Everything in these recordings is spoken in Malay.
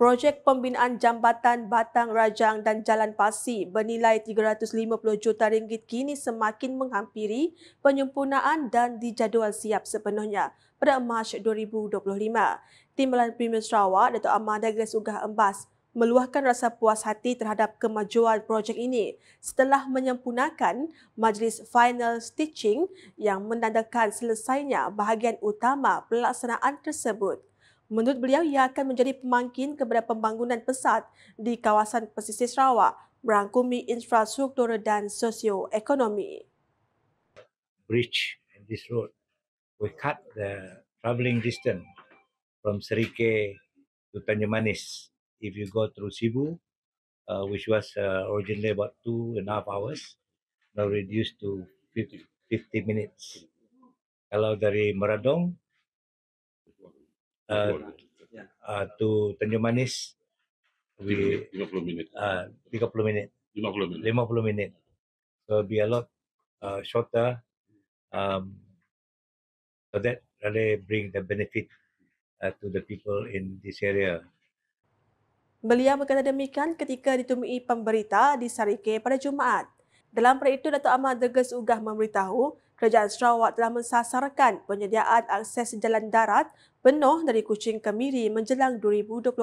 projek pembinaan jambatan Batang Rajang dan Jalan Pasi bernilai 350 juta ringgit kini semakin menghampiri penyempurnaan dan dijadual siap sepenuhnya pada Mac 2025. Timbalan Premier Sarawak, Datuk Ahmad Dagres Ugah Embas meluahkan rasa puas hati terhadap kemajuan projek ini setelah menyempurnakan majlis final stitching yang menandakan selesainya bahagian utama pelaksanaan tersebut. Menurut beliau, ia akan menjadi pemangkin kepada pembangunan pesat di kawasan pesisir Sarawak merangkumi infrastruktur dan sosioekonomi. Bridge and this road, we cut the travelling distance from Serike to Tanjung Manis. If you go through Cebu, uh, which was uh, originally about two and a half hours, now reduced to 50, 50 minutes. Kalau dari Meradong, Uh, ya. uh, to Tanjung Manis be 50 minit. Ah uh, 30 minit. 50 minit. 50 minit. So be a lot uh, shorter um so that really bring the benefit uh, to the people in this area. Beliau berkata demikian ketika ditemui pemberita di Sarike pada Jumaat. Dalam perit itu Dato' Ahmad Deges Ugah memberitahu Kerajaan Sarawak telah mensasarkan penyediaan akses jalan darat penuh dari Kuching ke Miri menjelang 2026.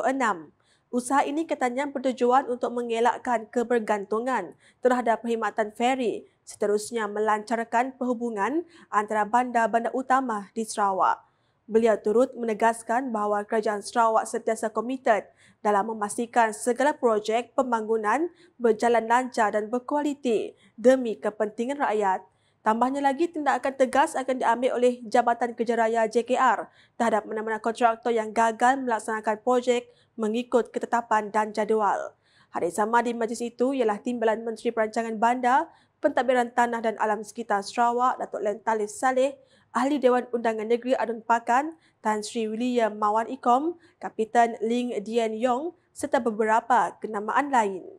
Usaha ini katanya bertujuan untuk mengelakkan kebergantungan terhadap perkhidmatan feri seterusnya melancarkan perhubungan antara bandar-bandar utama di Sarawak. Beliau turut menegaskan bahawa Kerajaan Sarawak sentiasa komited dalam memastikan segala projek pembangunan berjalan lancar dan berkualiti demi kepentingan rakyat. Tambahnya lagi, tindakan tegas akan diambil oleh Jabatan Kejaraya JKR terhadap mana-mana kontraktor yang gagal melaksanakan projek mengikut ketetapan dan jadual. Hari sama di majlis itu ialah Timbalan Menteri Perancangan Bandar, Pentadbiran Tanah dan Alam Sekitar Sarawak, Datuk Len Talif Saleh, Ahli Dewan Undangan Negeri Adun Pakan, Tan Sri William Mawan Ikom, Kapitan Ling Dian Yong serta beberapa kenamaan lain.